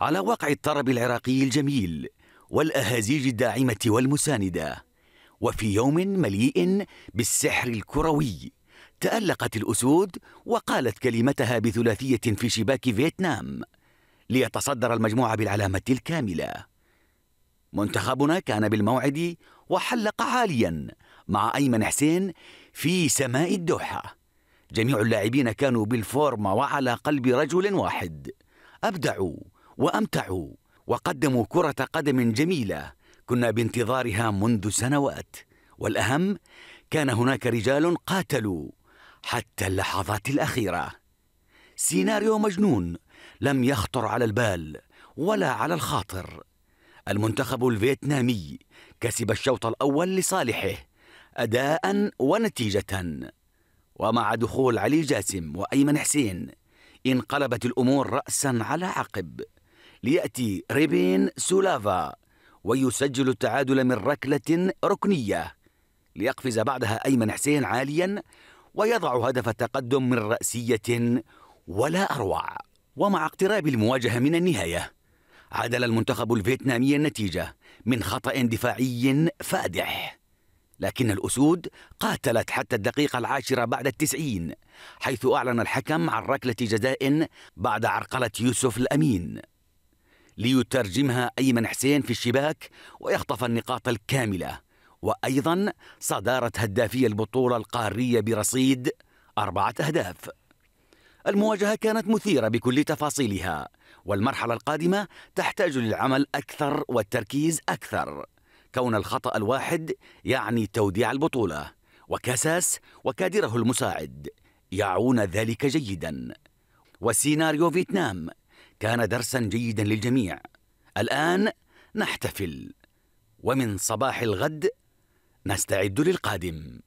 على وقع الطرب العراقي الجميل والاهازيج الداعمه والمسانده وفي يوم مليء بالسحر الكروي تالقت الاسود وقالت كلمتها بثلاثيه في شباك فيتنام ليتصدر المجموعه بالعلامه الكامله منتخبنا كان بالموعد وحلق عاليا مع ايمن حسين في سماء الدوحه جميع اللاعبين كانوا بالفورمه وعلى قلب رجل واحد ابدعوا وامتعوا وقدموا كره قدم جميله كنا بانتظارها منذ سنوات والاهم كان هناك رجال قاتلوا حتى اللحظات الاخيره سيناريو مجنون لم يخطر على البال ولا على الخاطر المنتخب الفيتنامي كسب الشوط الاول لصالحه اداء ونتيجه ومع دخول علي جاسم وايمن حسين انقلبت الامور راسا على عقب ليأتي ريبين سولافا ويسجل التعادل من ركلة ركنية ليقفز بعدها أيمن حسين عاليا ويضع هدف التقدم من رأسية ولا أروع ومع اقتراب المواجهة من النهاية عدل المنتخب الفيتنامي النتيجة من خطأ دفاعي فادح لكن الأسود قاتلت حتى الدقيقة العاشرة بعد التسعين حيث أعلن الحكم عن ركلة جزاء بعد عرقلة يوسف الأمين ليترجمها أيمن حسين في الشباك ويخطف النقاط الكاملة وأيضا صدارة هدافي البطولة القارية برصيد أربعة أهداف المواجهة كانت مثيرة بكل تفاصيلها والمرحلة القادمة تحتاج للعمل أكثر والتركيز أكثر كون الخطأ الواحد يعني توديع البطولة وكاساس وكادره المساعد يعون ذلك جيدا وسيناريو فيتنام كان درسا جيدا للجميع الان نحتفل ومن صباح الغد نستعد للقادم